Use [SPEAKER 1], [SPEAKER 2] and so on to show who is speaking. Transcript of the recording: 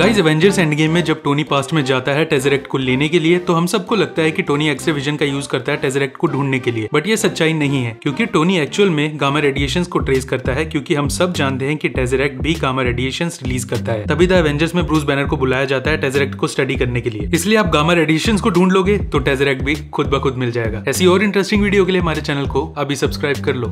[SPEAKER 1] guys Avengers end game में जब Tony past में जाता है टेजरेक्ट को लेने के लिए तो हम सबको लगता है कि टोनी एक्सरे विजन का यूज करता है टेजरेक्ट को ढूंढने के लिए बट ये सच्चाई नहीं है क्योंकि टोनी एक्चुअल में गामा रेडिएशन को ट्रेस करता है क्योंकि हम सब जानते हैं कि टेजरेक्ट भी गामा रेडिएशन रिलीज करता है तभी द तो एवेंजर्स में ब्रूस बैनर को बुलाया जाता है टेजरेक्ट को स्टडी करने के लिए इसलिए आप गामा रेडिएशन को ढूंढ लोगे तो टेजरेक्ट भी खुद ब खुद मिल जाएगा ऐसी और इंटरेस्टिंग वीडियो के लिए हमारे चैनल को अभी सब्सक्राइब कर लो